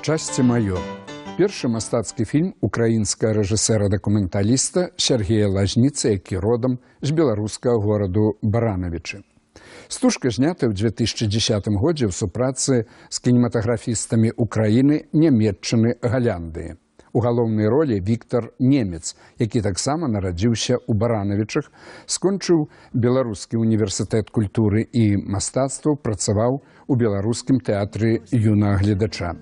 шчасце маё. Першы мастацкі фільм украінскага рэжысера дакументаліста Сергея Лажніца, які родам з беларускага гораду Баранавічы. Стужка знята ў 2010 годзе ў супрацы з кінематаграфістамі Украіны нямметчыны Галяндыі. У галоўнай ролі Віктор Немец, які таксама нарадзіўся ў баранавічах, скончыў беларускі універсітэт культуры і мастацтва, працаваў у беларускім тэатры юнага гледача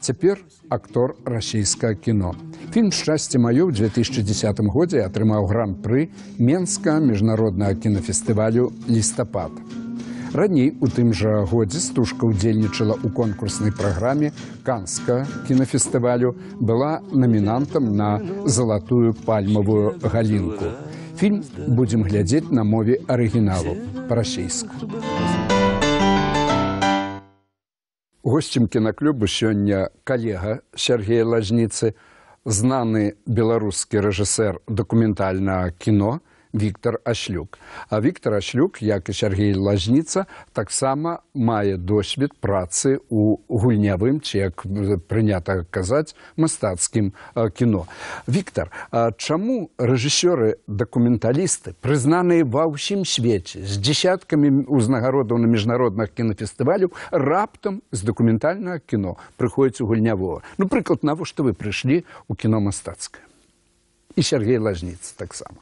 цяпер актор расійскае кіно. Фільм шчасце маё ў 2010 годзе атрымаў гран-пры Менска міжнароднага кінафестывалю лістапад. Раней у тым жа годзе стужка ўдзельнічала ў конкурснай праграме канска кінафестывалю была намінантам на залатую пальмавую галінку. Фільм будзем глядзець на мове арыгіналу па-расійску госцем кіноклубу сёння калега Сергея лазніцы знаны беларускі рэжысэр дакументальнага кіно Віктор Ашлюк. А Віктор Ашлюк, як і Сергій Лазніца, таксама мае досвід працы ў гульнявым, ці як прынята казаць мастацкім кіно. Віктор, чаму рэжысёры дакументалісты прызнаныя ва ўсім свеце з дзясяткамі ўзнагародаў на міжнародных кінафестывалю раптам з дакументальнага кіно прыходзіць у гульнявого. Ну прыклад, навошта вы прыйшлі ў кіно мастацкае. І Сергей Лазніц таксама.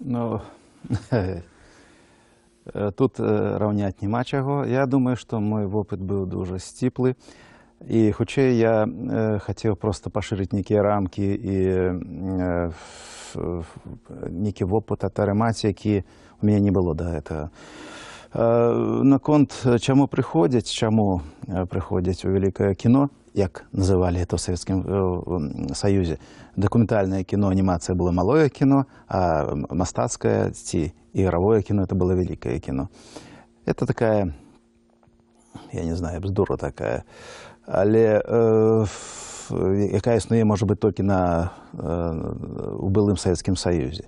Ну, тут равнять нема чего. Я думаю, что мой опыт был дуже стиплый. І хоча я е, хотів просто поширити некі рамки і е, е, некі вопыт атарымаць, які у мяне не было да гэтага. Е, наконт чаму прыходзяць чаму прыходзяць у вялікае кіно як называлі это ў савецкім саюзе дакументальнае кіно анімацыя было малое кіно а мастацкае ці ігравое кіно это было вялікае кіно это такая я не знаю бздура такая але якая існуе можа быць толькі на у былым савецкім саюзе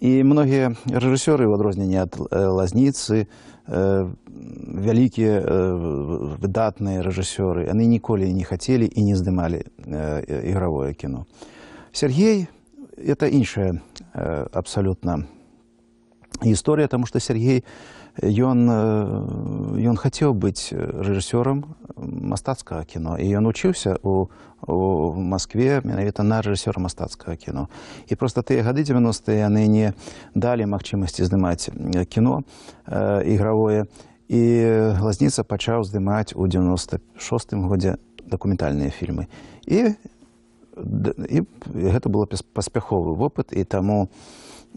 і многія рэжысёры ў адрозненне ад э, лазніцы э, вялікія э, выдатныя рэжысёры яны ніколі не хацелі і не здымалі ігравое кіно Сергей это іншая абсалютна гісторыя таму што Сергей у ён ён э, хацеў быць э, рэжысёрам мастацкага кіно і ён вучыўся у у москве менавіта на рэжысёра мастацкага кіно і проста тыя гады 90 яны не далі магчымасці здымаць э, кіно ігравое і глазніца пачаў здымаць у 96 годзе дакументальныя фільмы і і гэта было паспяховы вопыт і таму у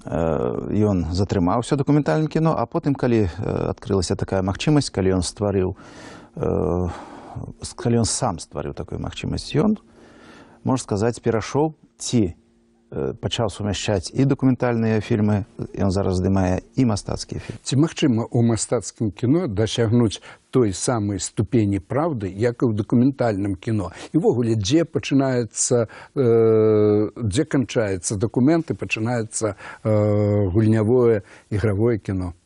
ён затрымаўся дакументальным кіно, а потым калі адкрылася такая магчымасць, калі ён стварыў калі ён сам стварыў такую магчымасць ён можа сказаць перашоў ці пачаў сумяшчаць і дакументальныя фільмы ён зараз здымае і мастацкія фільм ці магчыма у мастацкім кіно дасягнуць той самай ступені праўды як і ў дакументальным кіно і ўвогуле дзе пачынаецца э, дзе канчаецца дакументы пачынаецца э, гульнявое ігравое кіно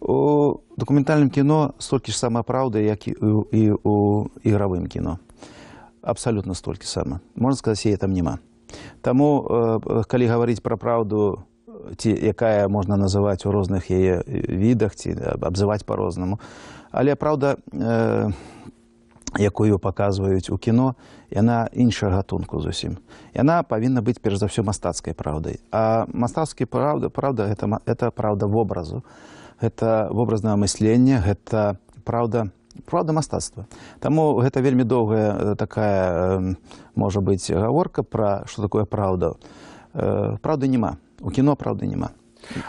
у дакументальным кіно столькі ж сама праўда як і і у ігравым кіно абсалютна столькі сама можна сказаць яе там няма Таму э, калі гаварыць пра праўду, ці якая можна называць у розных яе э, відах ці абзываць па-рознаму. Але праўда, э, якую паказваюць у кіно, яна іншага гатунку зусім. Яна павінна быць перш за ўсё мастацкай праўдай. А мастацкі праўда, праўда гэта, гэта праўда вобразу. Гэта вобразнае мыслення, гэта праўда, правда мастацтва таму гэта вельмі доўгая э, такая можа быць гаворка пра што такое праўда э, праўды няма у кіно праўды няма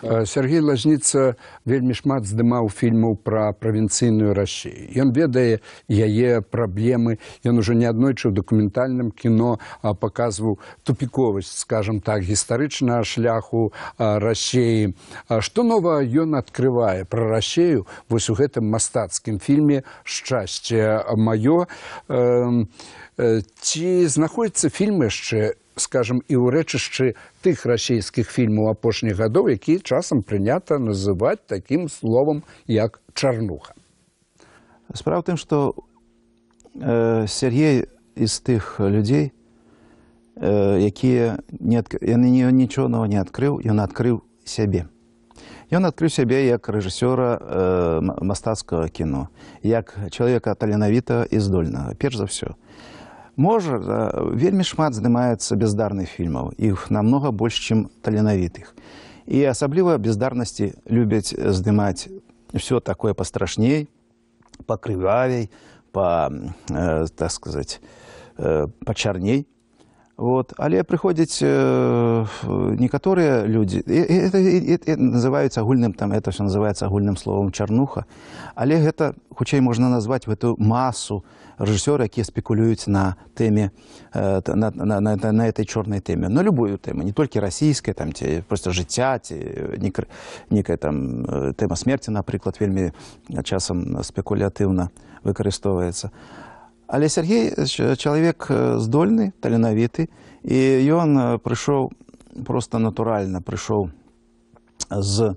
Э, Сергій Лажніца вельмі шмат здымаў фільмаў пра правінцыйную рассію. Ён ведае яе праблемы. Ён ужо неаднойчы ў дакументальным кіно паказваў тупіковасць, скажам так, гістарычнага шляху рассеі. Што нова ён адкрывае пра рассею вось у гэтым мастацкім фільме шчасце маё э, ці знаходзіцца фільм яшчэ скажем і ў рэчышчы тых расійскіх фільмаў апошніх гадоў які часам прынята называть таким словом як чарнуха справ тым что э, сергей из тых людзей э, якія яны не нічоного не адкрыў ён адкрыў сябе ён адкрыў сябе як рэжысёра э, мастацкага кіно як чалавека таленавіта і здольнага перш за ўсё і можа вельмі шмат здымаецца бездарных фильмов, их намного больше, чем таленавітых и особливо бездарности любят снимать все такое пострашней, пакрывавей по, э, так сказать э, почерней. Вот. Але прыходзяць э, некаторыя людзі это, это, это называюць агульным там это що называется агульным словом чарнуха але гэта хутчэй можна назваць в эту масу рэжысёры якія спекулююць на тэме э, на, на, на, на, на этой чорнай тэме на любую тэму не толькі расійская там ці просто жыцця ці некая там э, тэма смерти напрыклад вельмі часам спекулятыўна выкарыстоўваецца а Але Сергей э, чалавек здольны э, таленавіты і ён э, прыйшоў просто натуральна прыйшоў з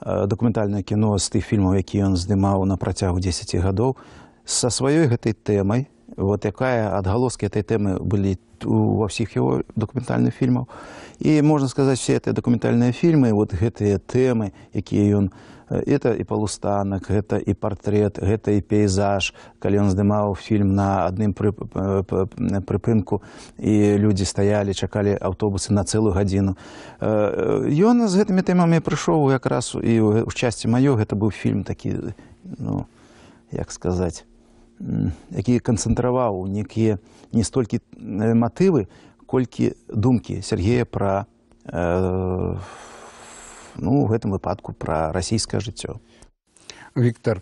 дакументальнае кіно з тых фільмаў, які ён здымаў на працягу 10 гадоў са сваёй гэтай тэмай вот якая адгалоскі этой тэмы былі ва ўсіх яго дакументальных фільмаў і можна сказаць все этой дакументальныя фільмы вот гэтыя тэмы якія ён у Э, это і палустанак гэта і партрет гэта і пейзаж калі ён здымаў фільм на адным прыпынку э, і людзі стаялі чакалі аўтобусы на цэлую гадзіну ён э, з гэтымі тэмамі прыйшоў якраз і ў часці маё гэта быў фільм такі ну, як сказаць які канцэнтраваў некія не столькі матывы колькі думкі сергея пра э, ну у гэтым выпадку пра расійскае жыццё Віктор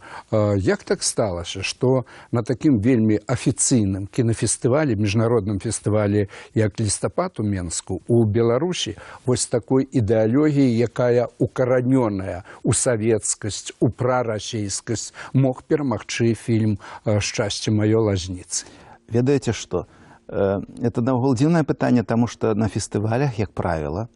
як так сталася што на такім вельмі афіцыйным кінафестывалі міжнародным фестывалі як лістапад у менску у беларусі вось такой ідэалогіі якая укаранёная у савецкасць у прарасійскасць мог перамагчы фільм шчасце маё лазніцы ведаеце што э, это наогул дзіўнае пытанне таму што на фестывалях як правіла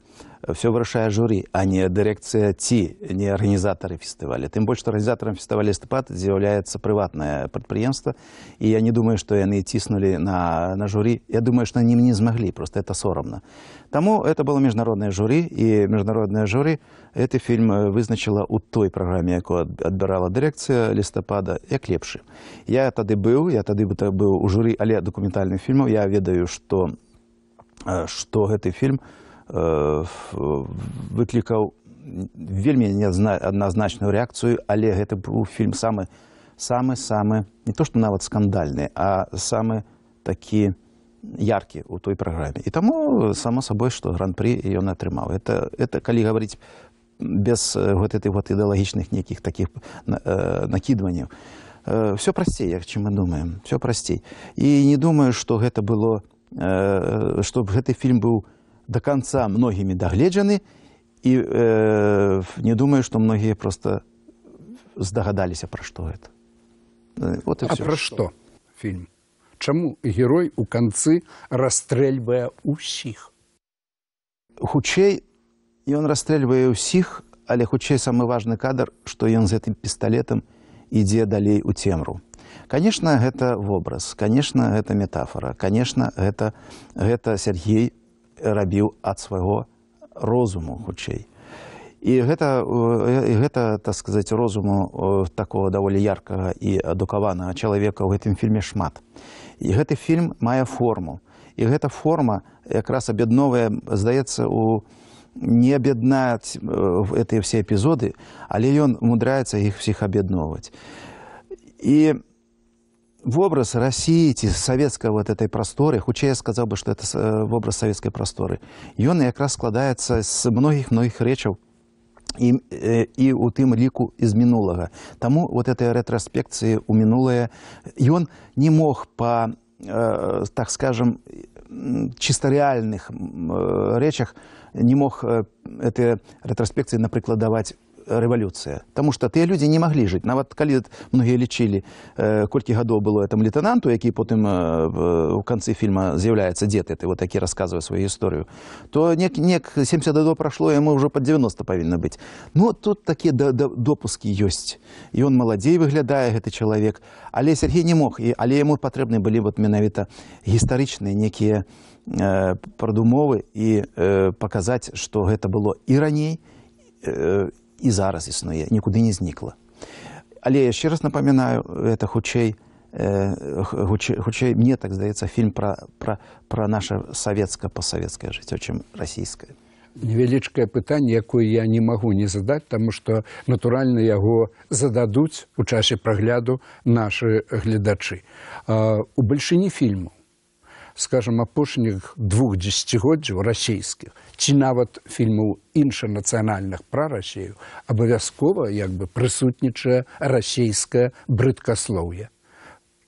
все вырашае журы а не дырэкцыя ці не арганізатары фестывалі тым больш што арганізатарам фестывалі лістапад з'яўляецца прыватнае прадпрыемства і я не думаю што яны ціснулі на, на журы я думаю што ні не змаглі просто это сорамна Таму это было міжнароднае журы і міжнароднае журы гэты фільм э, вызначыла ў той праграме якую адбірала дырэкцыя лістапада як лепшы я тады быў я тады бы быў у журы але дакументальных фільмаў я ведаю што што э, гэты фільм у Э, э, выклікаў вельмі неадназначную рэакцыю, але гэта быў фільм самы самы самы не то што нават скандальны, а самы такі яркі у той праграме. І таму э, само сабой, што гран-пры ён атрымаў. Это, это калі гаварыць без вот этой вот ідэалагічных нейкіх такіх накідванняў. Все прасцей, як чым мы думаем, все прасцей. І не думаю, што гэта было, чтобы гэты фільм быў до конца многими догледжаны і э, не думаю, што многія проста здагадаліся пра што гэта. Э, вот і а пра што фільм. Чаму герой у канцы расстрэльвае ўсіх? Хутчэй ён расстрэльвае ўсіх, але хутчэй самы важны кадр, што ён з гэтым пісталетам ідзе далей у цемру. Канешна, гэта вобраз, канешна, гэта метафора, канешна, гэта, гэта Сергей рабіў ад свайго розуму хутчэй. І гэта, гэта так сказаць розуму такого даволі яркага і адукаванага чалавека ў гэтым фільме шмат. І гэты фільм мае форму. І гэта форма якраз абядновая, здаецца, у... не аб'яднаць гэтыя э, ўсе эпізоды, але ён мудраецца іх усіх аб'ядноўваць. І в образ России, ці советского вот этой просторы, хутчэй я сказал бы, что это э, в образ советской просторы, и он как раз складывается с многих многих рэчаў, и э, и у тым ліку из минулого, тому вот этой ретроспекции у и он не мог по э, так скажем чисто реальных речах не мог этой ретроспекции рэтраспекцыі давать революция потому что те люди не могли жить на вот коли многие лечили э, кольки годов было этому лейтенанту який потым э, у конце фильма з'яўляется дед этой вот такие рассказываю свою историю то нек нек 70 до прошло ему уже под 90 повінна быть но ну, тут такие до допуски есть и он молодей выглядая гэты человек але сергей не мог и але ему патрэбны были вот менавіта гістарычные некие э, прадумовы і э, паказаць, што гэта было і раней і зараз існуе, нікуды не знікла. Але я яшчэ раз напамінаю, гэта хутчэй хутчэй мне так здаецца фільм пра, пра, пра наша савецка-пасавецкае жыццё, чым расійскае. Невялічкае пытанне, якое я не магу не задаць, таму што натуральна яго зададуць у часе прагляду нашы гледачы. У бальшыні фільму скажем апошніх двух дзегоддзяў расійскіх ці нават фільмаў іншанацыянальных пра рассею абавязкова як бы прысутнічае расійскае брыдкаслоўе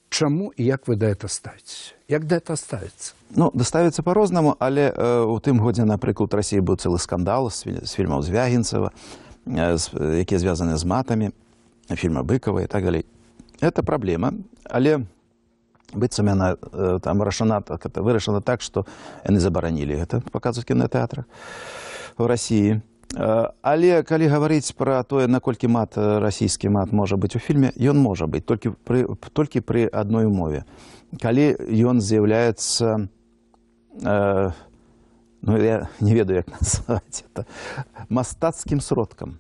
чаму і як вы да это ставіць як да это ставіцца ну даставіцца по-рознаму але у э, тым годзе напрыклад рассіі быў цэлы скандал з, з фільмаў звягінцева э, якія звязаны з матамі фільма быкавыя так далей это праблема але у быццам яна э, там рашана так это вырашана так что яны забаранілі гэта паказваць кінотэатрах у россии э, але калі гаварыць пра тое наколькі мат э, расійскі мат можа быць у фільме ён можа быць толькі пры толькі пры адной умове калі ён з'яўляецца э, ну я не ведаю як это мастацкім сродкам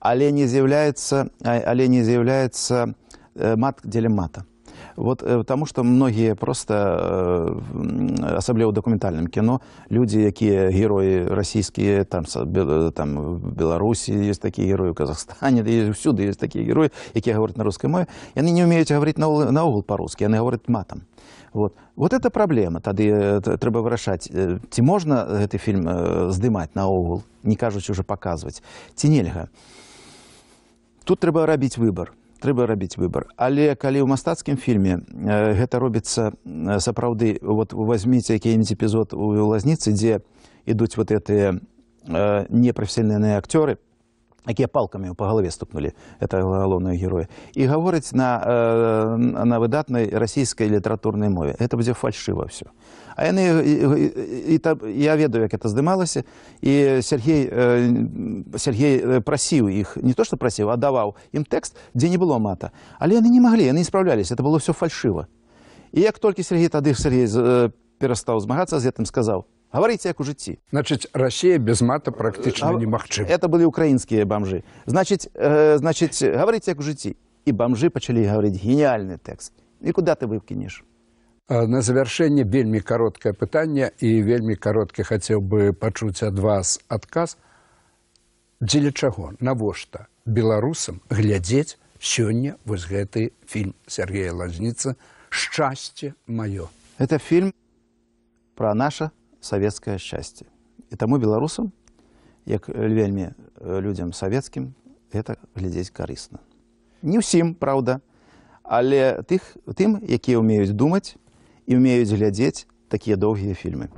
але не з'яўляецца але не з'яўляецца мат дзеля мата Вот э, потому что многие просто, э, особенно в документальном кино, люди, какие герои российские, там, э, там в Беларуси есть такие герои, в Казахстане, есть, всюду есть такие герои, которые говорят на русском мове, и они не умеют говорить на, на угол по-русски, они говорят матом. Вот. вот это проблема, тогда треба вырашать, ти можно этот фильм сдымать на угол, не кажучи уже показывать, ти нельга. Тут треба робить выбор трэба рабіць выбар але калі ў мастацкім фільме э, гэта робіцца э, сапраўды вот возьмеце які-нибудь эпізод у лазніцы дзе ідуць вот этыя э, непрафесійныя акцёры якія палкамі ў па галаве стукнулі это галоўныя героя і гаворыць на на выдатнай расійскай літаратурнай мове это будзе фальшыва ўсё а яны я ведаю як это здымалася і сергей сергей прасіў іх не то што прасіў а даваў ім тэкст дзе не было мата але яны не маглі яны спраўлялись это было все фальшыва і як толькі сергей тады сергей перастаў змагацца з гэтым сказаў Гаварыце як у жыцці значыць Росія без мата практычна э, немагчы это былі украінскія бамжы значыць э, значыць гаварыце як у жыцці і бамжы пачалі гаварыць геніяльны тэкст і куда ты выкінеш э, на завяршэнне вельмі кароткае пытанне і вельмі кароткі хацеў бы пачуць ад вас адказ дзеля чаго навошта беларусам глядзець сёння вось гэты фільм сергея лазніца шчасце маё это фільм пра наша савецкае шчасце. І таму беларусам, як вельмі э, людзям савецкім гэта глядзець карысна. Не ўсім, праўда, але тых, тым, якія ўмеюць думаць і ўмеюць глядзець такія доўгія фільмы.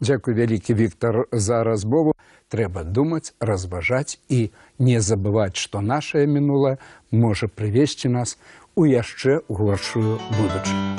Дзякуй вялікі Віктор за разбову. трэбаба думаць, разважаць і не забываць, што нашае мінулае можа прывесці нас у яшчэ горшую будучыню.